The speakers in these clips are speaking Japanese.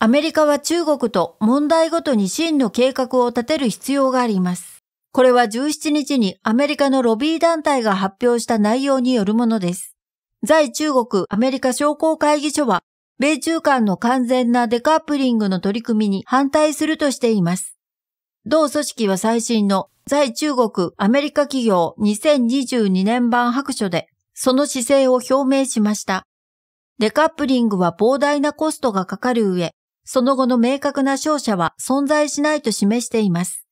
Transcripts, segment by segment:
アメリカは中国と問題ごとに真の計画を立てる必要があります。これは17日にアメリカのロビー団体が発表した内容によるものです。在中国アメリカ商工会議所は、米中間の完全なデカップリングの取り組みに反対するとしています。同組織は最新の在中国アメリカ企業2022年版白書で、その姿勢を表明しました。デカップリングは膨大なコストがかかる上、その後の明確な勝者は存在しないと示しています。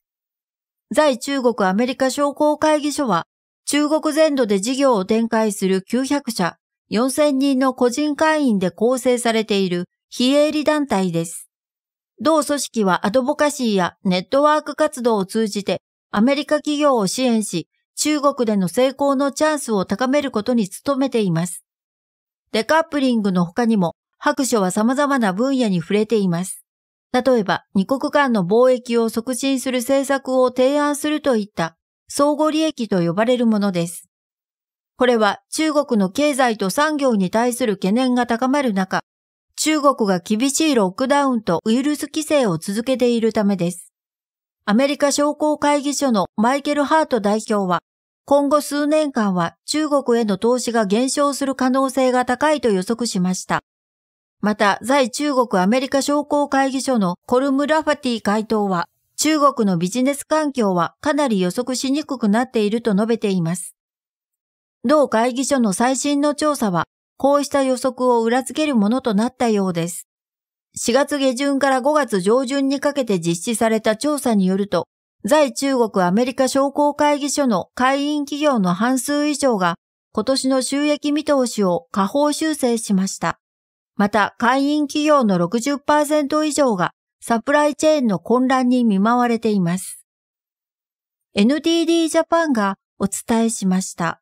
在中国アメリカ商工会議所は、中国全土で事業を展開する900社、4000人の個人会員で構成されている非営利団体です。同組織はアドボカシーやネットワーク活動を通じてアメリカ企業を支援し、中国での成功のチャンスを高めることに努めています。デカップリングの他にも白書は様々な分野に触れています。例えば、二国間の貿易を促進する政策を提案するといった相互利益と呼ばれるものです。これは中国の経済と産業に対する懸念が高まる中、中国が厳しいロックダウンとウイルス規制を続けているためです。アメリカ商工会議所のマイケル・ハート代表は、今後数年間は中国への投資が減少する可能性が高いと予測しました。また、在中国アメリカ商工会議所のコルムラファティ回答は、中国のビジネス環境はかなり予測しにくくなっていると述べています。同会議所の最新の調査は、こうした予測を裏付けるものとなったようです。4月下旬から5月上旬にかけて実施された調査によると、在中国アメリカ商工会議所の会員企業の半数以上が今年の収益見通しを下方修正しました。また、会員企業の60%以上がサプライチェーンの混乱に見舞われています。NTD ジャパンがお伝えしました。